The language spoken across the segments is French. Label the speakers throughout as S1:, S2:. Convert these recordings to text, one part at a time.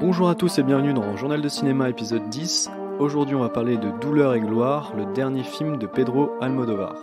S1: Bonjour à tous et bienvenue dans Journal de cinéma épisode 10. Aujourd'hui on va parler de Douleur et gloire, le dernier film de Pedro Almodovar.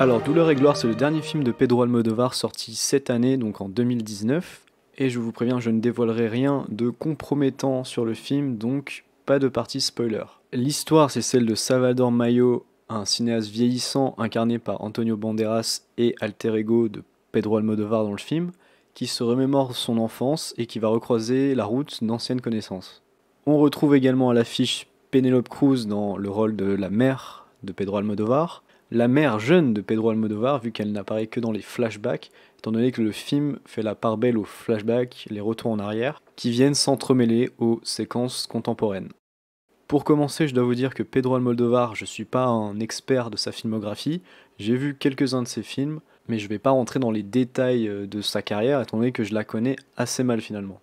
S1: Alors Douleur et gloire c'est le dernier film de Pedro Almodovar sorti cette année, donc en 2019. Et je vous préviens, je ne dévoilerai rien de compromettant sur le film, donc pas de partie spoiler. L'histoire, c'est celle de Salvador Mayo un cinéaste vieillissant incarné par Antonio Banderas et alter ego de Pedro Almodovar dans le film, qui se remémore son enfance et qui va recroiser la route d'anciennes connaissances. On retrouve également à l'affiche Penelope Cruz dans le rôle de la mère de Pedro Almodovar, la mère jeune de Pedro Almodovar vu qu'elle n'apparaît que dans les flashbacks, étant donné que le film fait la part belle aux flashbacks, les retours en arrière, qui viennent s'entremêler aux séquences contemporaines. Pour commencer, je dois vous dire que Pedro Almodovar, je suis pas un expert de sa filmographie, j'ai vu quelques-uns de ses films, mais je ne vais pas rentrer dans les détails euh, de sa carrière étant donné que je la connais assez mal finalement.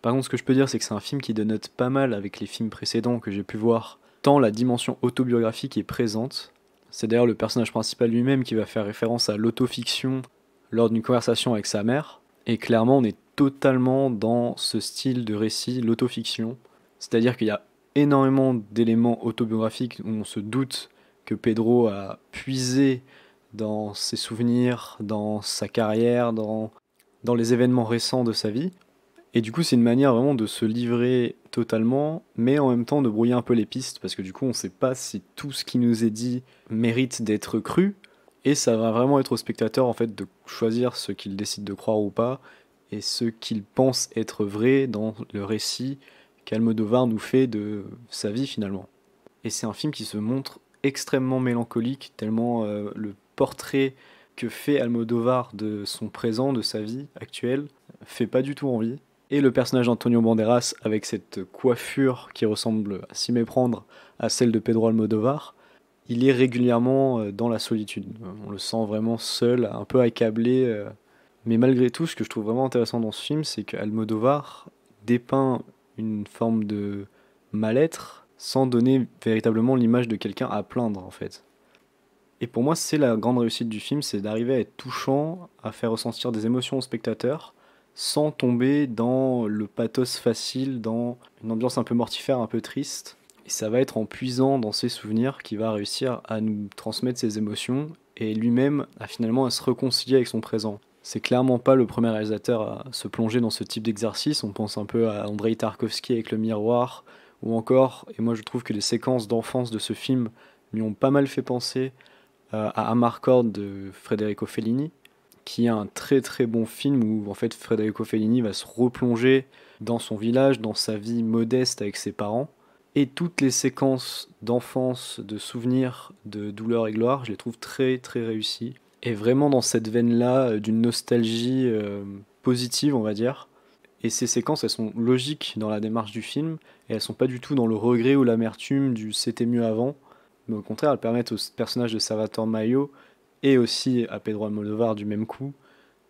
S1: Par contre, ce que je peux dire, c'est que c'est un film qui dénote pas mal avec les films précédents que j'ai pu voir, tant la dimension autobiographique est présente. C'est d'ailleurs le personnage principal lui-même qui va faire référence à l'autofiction lors d'une conversation avec sa mère, et clairement, on est totalement dans ce style de récit, l'autofiction. C'est-à-dire qu'il y a énormément d'éléments autobiographiques où on se doute que Pedro a puisé dans ses souvenirs, dans sa carrière, dans, dans les événements récents de sa vie. Et du coup, c'est une manière vraiment de se livrer totalement, mais en même temps de brouiller un peu les pistes, parce que du coup, on ne sait pas si tout ce qui nous est dit mérite d'être cru, et ça va vraiment être au spectateur en fait de choisir ce qu'il décide de croire ou pas, et ce qu'il pense être vrai dans le récit qu'Almodovar nous fait de sa vie finalement. Et c'est un film qui se montre extrêmement mélancolique, tellement euh, le portrait que fait Almodovar de son présent, de sa vie actuelle, fait pas du tout envie. Et le personnage d'Antonio Banderas, avec cette coiffure qui ressemble, à s'y méprendre, à celle de Pedro Almodovar, il est régulièrement euh, dans la solitude. On le sent vraiment seul, un peu accablé. Euh. Mais malgré tout, ce que je trouve vraiment intéressant dans ce film, c'est qu'Almodovar dépeint une forme de mal-être sans donner véritablement l'image de quelqu'un à plaindre en fait. Et pour moi, c'est la grande réussite du film, c'est d'arriver à être touchant, à faire ressentir des émotions au spectateur, sans tomber dans le pathos facile, dans une ambiance un peu mortifère, un peu triste. Et ça va être en puisant dans ses souvenirs qui va réussir à nous transmettre ses émotions et lui-même à finalement à se réconcilier avec son présent c'est clairement pas le premier réalisateur à se plonger dans ce type d'exercice. On pense un peu à Andrei Tarkovsky avec le miroir, ou encore, et moi je trouve que les séquences d'enfance de ce film m'y ont pas mal fait penser euh, à Amarcord de Federico Fellini, qui est un très très bon film où en fait Federico Fellini va se replonger dans son village, dans sa vie modeste avec ses parents. Et toutes les séquences d'enfance, de souvenirs, de douleur et gloire, je les trouve très très réussies est vraiment dans cette veine-là euh, d'une nostalgie euh, positive, on va dire. Et ces séquences, elles sont logiques dans la démarche du film, et elles sont pas du tout dans le regret ou l'amertume du c'était mieux avant, mais au contraire, elles permettent au personnage de Salvatore Mayo, et aussi à Pedro Almodovar du même coup,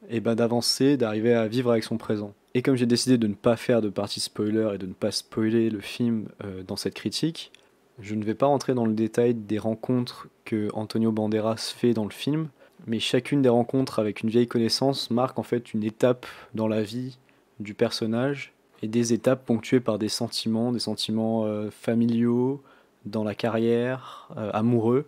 S1: et eh ben d'avancer, d'arriver à vivre avec son présent. Et comme j'ai décidé de ne pas faire de partie spoiler et de ne pas spoiler le film euh, dans cette critique, je ne vais pas rentrer dans le détail des rencontres que Antonio Banderas fait dans le film, mais chacune des rencontres avec une vieille connaissance marque en fait une étape dans la vie du personnage et des étapes ponctuées par des sentiments, des sentiments euh, familiaux, dans la carrière, euh, amoureux.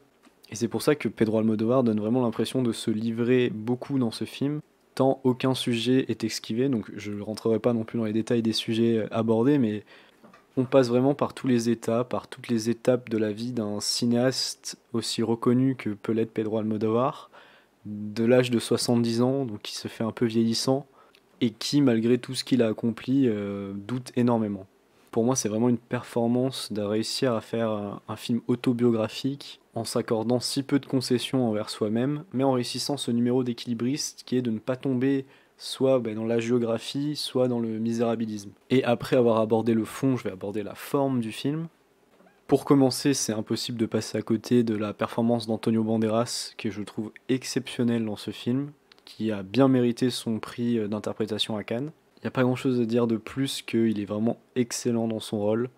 S1: Et c'est pour ça que Pedro Almodovar donne vraiment l'impression de se livrer beaucoup dans ce film, tant aucun sujet est esquivé, donc je ne rentrerai pas non plus dans les détails des sujets euh, abordés, mais on passe vraiment par tous les états, par toutes les étapes de la vie d'un cinéaste aussi reconnu que peut l'être Pedro Almodovar, de l'âge de 70 ans, donc qui se fait un peu vieillissant, et qui, malgré tout ce qu'il a accompli, euh, doute énormément. Pour moi, c'est vraiment une performance de réussir à faire un, film autobiographique en s'accordant si peu de concessions envers soi-même, mais en réussissant ce numéro d'équilibriste qui est de ne pas tomber soit ben, dans la géographie, soit dans le misérabilisme. Et après avoir abordé le fond, je vais aborder la forme du film, pour commencer, c'est impossible de passer à côté de la performance d'Antonio Banderas, que je trouve exceptionnelle dans ce film, qui a bien mérité son prix euh, d'interprétation à Cannes. Il n'y a pas grand-chose à dire de plus qu'il est vraiment excellent dans son rôle.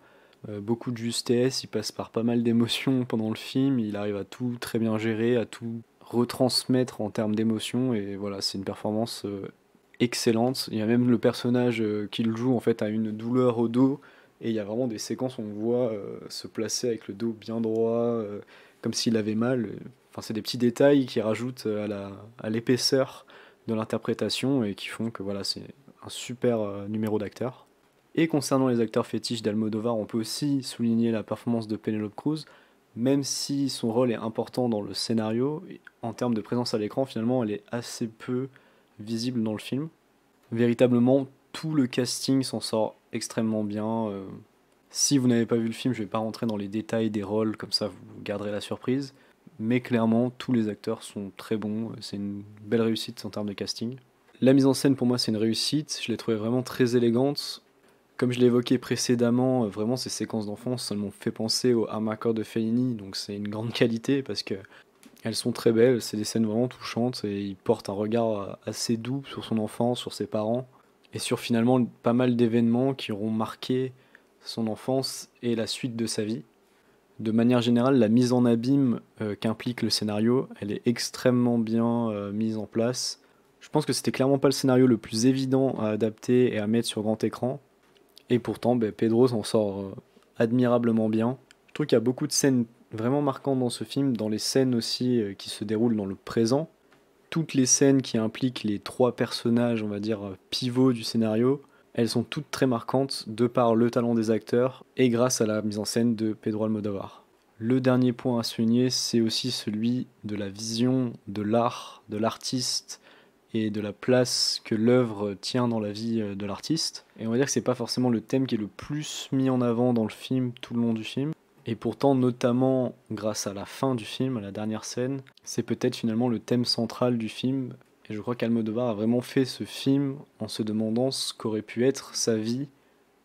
S1: Euh, beaucoup de justesse, il passe par pas mal d'émotions pendant le film, il arrive à tout très bien gérer, à tout retransmettre en termes d'émotions, et voilà, c'est une performance euh, excellente. Il y a même le personnage qu'il joue en fait a une douleur au dos et il y a vraiment des séquences où on voit euh, se placer avec le dos bien droit, euh, comme s'il avait mal. Euh, enfin, c'est des petits détails qui rajoutent à, la, à l'épaisseur de l'interprétation et qui font que voilà, c'est un super numéro d'acteur. Et concernant les acteurs fétiches d'Almodovar, on peut aussi souligner la performance de Penelope Cruz, même si son rôle est important dans le scénario, en termes de présence à l'écran, finalement, elle est assez peu visible dans le film. Véritablement, tout le casting s'en sort extrêmement bien. Euh, si vous n'avez pas vu le film, je ne vais pas rentrer dans les détails des rôles, comme ça vous garderez la surprise. Mais clairement, tous les acteurs sont très bons. C'est une belle réussite en termes de casting. La mise en scène, pour moi, c'est une réussite. Je l'ai trouvée vraiment très élégante. Comme je l'ai évoqué précédemment, euh, vraiment, ces séquences d'enfance, elles m'ont fait penser au Armacore de Fellini. Donc, c'est une grande qualité parce que elles sont très belles. C'est des scènes vraiment touchantes et il porte un regard assez doux sur son enfant, sur ses parents et sur finalement pas mal d'événements qui auront marqué son enfance et la suite de sa vie. De manière générale, la mise en abîme euh, qu'implique le scénario, elle est extrêmement bien euh, mise en place. Je pense que c'était clairement pas le scénario le plus évident à adapter et à mettre sur grand écran. Et pourtant, ben, Pedro s'en sort euh, admirablement bien. Je trouve qu'il y a beaucoup de scènes vraiment marquantes dans ce film, dans les scènes aussi qui se déroulent dans le présent toutes les scènes qui impliquent les trois personnages, on va dire, pivots du scénario, elles sont toutes très marquantes de par le talent des acteurs et grâce à la mise en scène de Pedro Almodovar. Le dernier point à souligner, c'est aussi celui de la vision de l'art, de l'artiste et de la place que l'œuvre tient dans la vie euh, de l'artiste. Et on va dire que c'est pas forcément le thème qui est le plus mis en avant dans le film, tout le long du film, et pourtant, notamment grâce à la fin du film, à la dernière scène, c'est peut-être finalement le thème central du film. Et je crois qu'Almodovar a vraiment fait ce film en se demandant ce qu'aurait pu être sa vie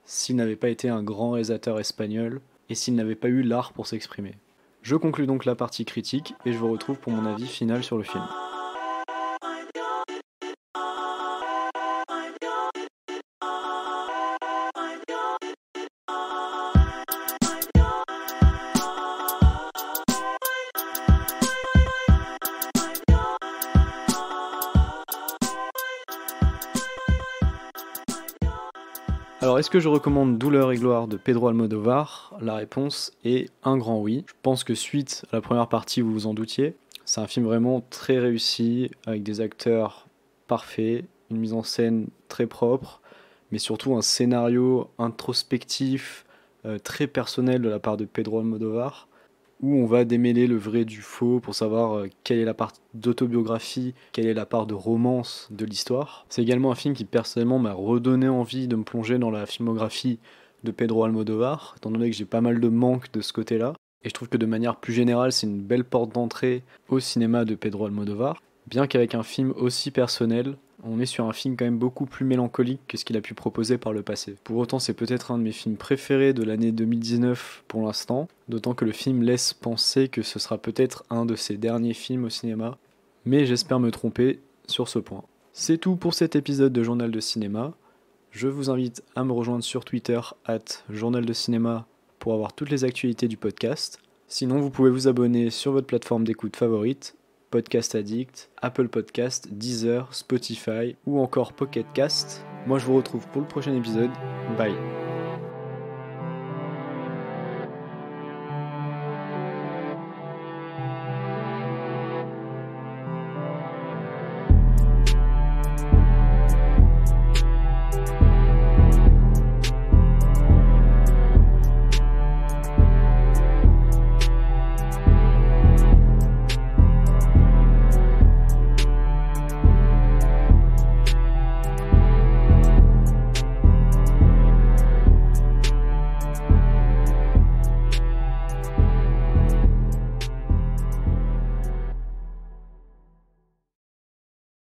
S1: s'il n'avait pas été un grand réalisateur espagnol et s'il n'avait pas eu l'art pour s'exprimer. Je conclus donc la partie critique et je vous retrouve pour mon avis final sur le film. Alors, est-ce que je recommande Douleur et gloire de Pedro Almodovar La réponse est un grand oui. Je pense que suite à la première partie, vous vous en doutiez, c'est un film vraiment très réussi, avec des acteurs parfaits, une mise en scène très propre, mais surtout un scénario introspectif, euh, très personnel de la part de Pedro Almodovar où on va démêler le vrai du faux pour savoir euh, quelle est la part d'autobiographie, quelle est la part de romance de l'histoire. C'est également un film qui personnellement m'a redonné envie de me plonger dans la filmographie de Pedro Almodovar, étant donné que j'ai pas mal de manques de ce côté-là. Et je trouve que de manière plus générale, c'est une belle porte d'entrée au cinéma de Pedro Almodovar, bien qu'avec un film aussi personnel, on est sur un film quand même beaucoup plus mélancolique que ce qu'il a pu proposer par le passé. Pour autant, c'est peut-être un de mes films préférés de l'année 2019 pour l'instant, d'autant que le film laisse penser que ce sera peut-être un de ses derniers films au cinéma, mais j'espère me tromper sur ce point. C'est tout pour cet épisode de Journal de Cinéma. Je vous invite à me rejoindre sur Twitter at Journal de Cinéma pour avoir toutes les actualités du podcast. Sinon, vous pouvez vous abonner sur votre plateforme d'écoute favorite Podcast Addict, Apple Podcast, Deezer, Spotify ou encore Pocket Cast. Moi je vous retrouve pour le prochain épisode. Bye.